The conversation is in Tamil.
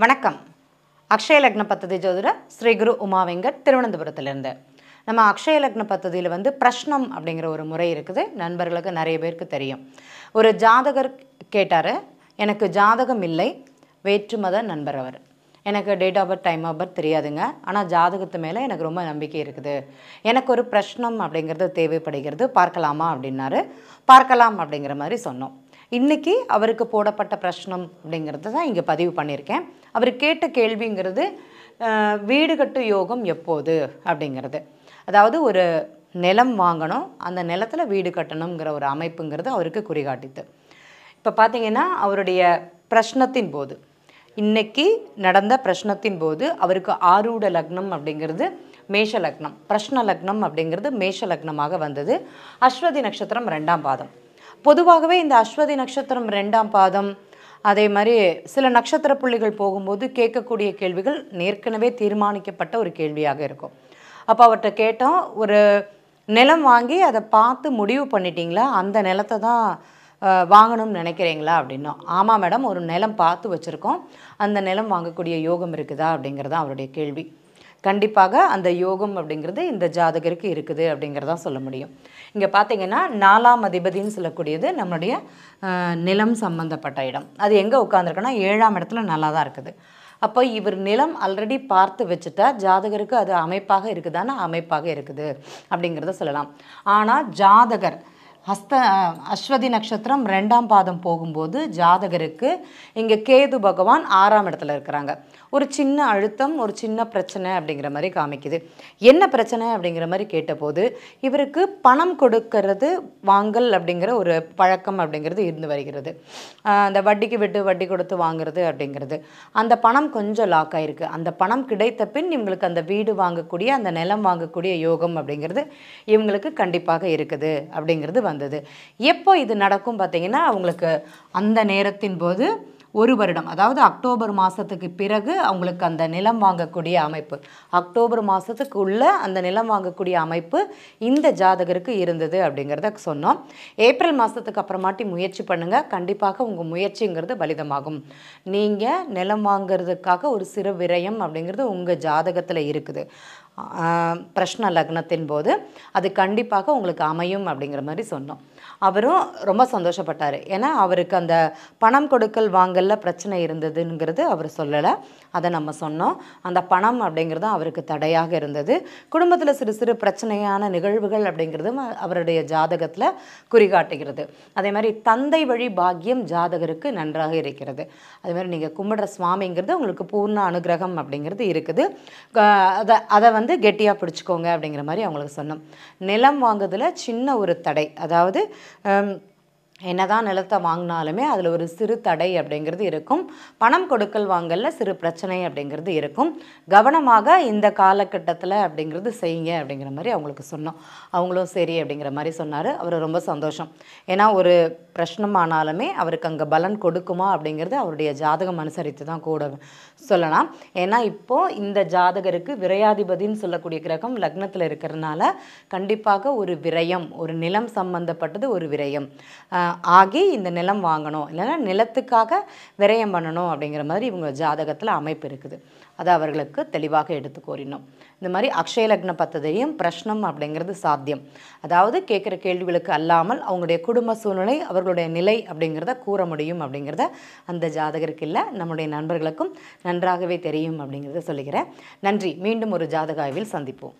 வணக்கம் அக்ஷய லக்ன பத்ததி ஜோதிட ஸ்ரீ குரு உமா வெங்கட் திருவனந்தபுரத்திலிருந்து நம்ம அக்ஷய லக்ன பத்ததியில் வந்து பிரஷ்னம் அப்படிங்கிற ஒரு முறை இருக்குது நண்பர்களுக்கு நிறைய பேருக்கு தெரியும் ஒரு ஜாதகர் கேட்டார் எனக்கு ஜாதகம் இல்லை வேற்றுமத நண்பர் அவர் எனக்கு date of birth time of birth தெரியாதுங்க ஆனால் ஜாதகத்து மேலே எனக்கு ரொம்ப நம்பிக்கை இருக்குது எனக்கு ஒரு பிரஷ்னம் அப்படிங்கிறது தேவைப்படுகிறது பார்க்கலாமா அப்படின்னாரு பார்க்கலாம் அப்படிங்கிற மாதிரி சொன்னோம் இன்றைக்கி அவருக்கு போடப்பட்ட பிரச்சனம் அப்படிங்கிறது தான் இங்கே பதிவு பண்ணியிருக்கேன் அவர் கேட்ட கேள்விங்கிறது வீடு கட்டு யோகம் எப்போது அப்படிங்கிறது அதாவது ஒரு நிலம் வாங்கணும் அந்த நிலத்தில் வீடு கட்டணுங்கிற ஒரு அமைப்புங்கிறது அவருக்கு குறிகாட்டித்து இப்போ பார்த்தீங்கன்னா அவருடைய பிரஷ்னத்தின் போது இன்னைக்கு நடந்த பிரஷ்னத்தின் போது அவருக்கு ஆரூட லக்னம் அப்படிங்கிறது மேஷ லக்னம் பிரஷ்ன லக்னம் அப்படிங்கிறது மேஷ லக்னமாக வந்தது அஸ்வதி நட்சத்திரம் ரெண்டாம் பாதம் பொதுவாகவே இந்த அஸ்வதி நட்சத்திரம் ரெண்டாம் பாதம் அதே மாதிரி சில நட்சத்திர புள்ளிகள் போகும்போது கேட்கக்கூடிய கேள்விகள் ஏற்கனவே தீர்மானிக்கப்பட்ட ஒரு கேள்வியாக இருக்கும் அப்போ அவர்கிட்ட கேட்டோம் ஒரு நிலம் வாங்கி அதை பார்த்து முடிவு பண்ணிட்டீங்களா அந்த நிலத்தை தான் வாங்கணும்னு நினைக்கிறீங்களா அப்படின்னா ஆமாம் மேடம் ஒரு நிலம் பார்த்து வச்சுருக்கோம் அந்த நிலம் வாங்கக்கூடிய யோகம் இருக்குதா அப்படிங்கிறது அவருடைய கேள்வி கண்டிப்பாக அந்த யோகம் அப்படிங்கிறது இந்த ஜாதகருக்கு இருக்குது அப்படிங்கிறதான் சொல்ல முடியும் இங்கே பார்த்தீங்கன்னா நாலாம் அதிபதின்னு சொல்லக்கூடியது நம்மளுடைய நிலம் சம்பந்தப்பட்ட இடம் அது எங்கே உட்காந்துருக்குன்னா ஏழாம் இடத்துல நல்லா தான் இருக்குது அப்போ இவர் நிலம் ஆல்ரெடி பார்த்து வச்சுட்டா ஜாதகருக்கு அது அமைப்பாக இருக்குதானா அமைப்பாக இருக்குது அப்படிங்கிறத சொல்லலாம் ஆனால் ஜாதகர் ஹஸ்த அஸ்வதி நட்சத்திரம் ரெண்டாம் பாதம் போகும்போது ஜாதகருக்கு இங்கே கேது பகவான் ஆறாம் இடத்துல இருக்கிறாங்க ஒரு சின்ன அழுத்தம் ஒரு சின்ன பிரச்சனை அப்படிங்கிற மாதிரி காமிக்குது என்ன பிரச்சனை அப்படிங்கிற மாதிரி கேட்டபோது இவருக்கு பணம் கொடுக்கறது வாங்கல் அப்படிங்கிற ஒரு பழக்கம் அப்படிங்கிறது இருந்து வருகிறது அந்த வட்டிக்கு விட்டு வட்டி கொடுத்து வாங்குறது அப்படிங்கிறது அந்த பணம் கொஞ்சம் லாக் ஆகிருக்கு அந்த பணம் கிடைத்த பின் இவங்களுக்கு அந்த வீடு வாங்கக்கூடிய அந்த நிலம் வாங்கக்கூடிய யோகம் அப்படிங்கிறது இவங்களுக்கு கண்டிப்பாக இருக்குது அப்படிங்கிறது வந்தது எப்போ இது நடக்கும் பார்த்தீங்கன்னா அவங்களுக்கு அந்த நேரத்தின் போது ஒரு வருடம் அதாவது அக்டோபர் மாதத்துக்கு பிறகு அவங்களுக்கு அந்த நிலம் வாங்கக்கூடிய அமைப்பு அக்டோபர் மாதத்துக்கு உள்ள அந்த நிலம் வாங்கக்கூடிய அமைப்பு இந்த ஜாதகருக்கு இருந்தது அப்படிங்கிறத சொன்னோம் ஏப்ரல் மாதத்துக்கு அப்புறமாட்டி முயற்சி பண்ணுங்கள் கண்டிப்பாக உங்கள் முயற்சிங்கிறது பலிதமாகும் நீங்கள் நிலம் வாங்கிறதுக்காக ஒரு சிறு விரயம் அப்படிங்கிறது உங்கள் ஜாதகத்தில் இருக்குது பிரஷ்ன லக்னத்தின் போது அது கண்டிப்பாக உங்களுக்கு அமையும் அப்படிங்கிற மாதிரி சொன்னோம் அவரும் ரொம்ப சந்தோஷப்பட்டார் ஏன்னா அவருக்கு அந்த பணம் கொடுக்கல் வாங்கல பிரச்சனை இருந்ததுங்கிறது அவர் சொல்லலை அதை நம்ம சொன்னோம் அந்த பணம் அப்படிங்கிறது அவருக்கு தடையாக இருந்தது குடும்பத்தில் சிறு சிறு பிரச்சனையான நிகழ்வுகள் அப்படிங்கிறதும் அவருடைய ஜாதகத்தில் குறிகாட்டுகிறது அதே மாதிரி தந்தை வழி பாக்கியம் ஜாதகருக்கு நன்றாக இருக்கிறது அதே மாதிரி நீங்கள் கும்பிடுற சுவாமிங்கிறது உங்களுக்கு பூர்ண அனுகிரகம் அப்படிங்கிறது இருக்குது அதை அதை வந்து கெட்டியாக பிடிச்சிக்கோங்க அப்படிங்கிற மாதிரி அவங்களுக்கு சொன்னோம் நிலம் வாங்குதில் சின்ன ஒரு தடை அதாவது என்னதான் நிலத்தை வாங்கினாலுமே அதில் ஒரு சிறு தடை அப்படிங்கிறது இருக்கும் பணம் கொடுக்கல் வாங்கல சிறு பிரச்சனை அப்படிங்கிறது இருக்கும் கவனமாக இந்த காலகட்டத்தில் அப்படிங்கிறது செய்யுங்க அப்படிங்கிற மாதிரி அவங்களுக்கு சொன்னோம் அவங்களும் சரி அப்படிங்கிற மாதிரி சொன்னார் அவர் ரொம்ப சந்தோஷம் ஏன்னா ஒரு பிரச்சனமானாலுமே அவருக்கு அங்கே பலன் கொடுக்குமா அப்படிங்கிறது அவருடைய ஜாதகம் அனுசரித்து தான் கூட சொல்லலாம் ஏன்னா இப்போது இந்த ஜாதகருக்கு விரையாதிபதினு சொல்லக்கூடிய கிரகம் லக்னத்தில் இருக்கிறதுனால கண்டிப்பாக ஒரு விரயம் ஒரு நிலம் சம்பந்தப்பட்டது ஒரு விரயம் ஆகி இந்த நிலம் வாங்கணும் இல்லைன்னா நிலத்துக்காக விரயம் பண்ணணும் அப்படிங்கிற மாதிரி இவங்க ஜாதகத்தில் அமைப்பு இருக்குது அதை அவர்களுக்கு தெளிவாக எடுத்து கூறினோம் இந்த மாதிரி அக்ஷய லக்ன பத்ததையும் பிரஷ்னம் அப்படிங்கிறது சாத்தியம் அதாவது கேட்குற கேள்விகளுக்கு அல்லாமல் அவங்களுடைய குடும்ப சூழ்நிலை அவர்களுடைய நிலை அப்படிங்கிறத கூற முடியும் அப்படிங்கிறத அந்த ஜாதகருக்கு இல்லை நம்முடைய நண்பர்களுக்கும் நன்றாகவே தெரியும் அப்படிங்கிறத சொல்லுகிறேன் நன்றி மீண்டும் ஒரு ஜாதக ஆய்வில் சந்திப்போம்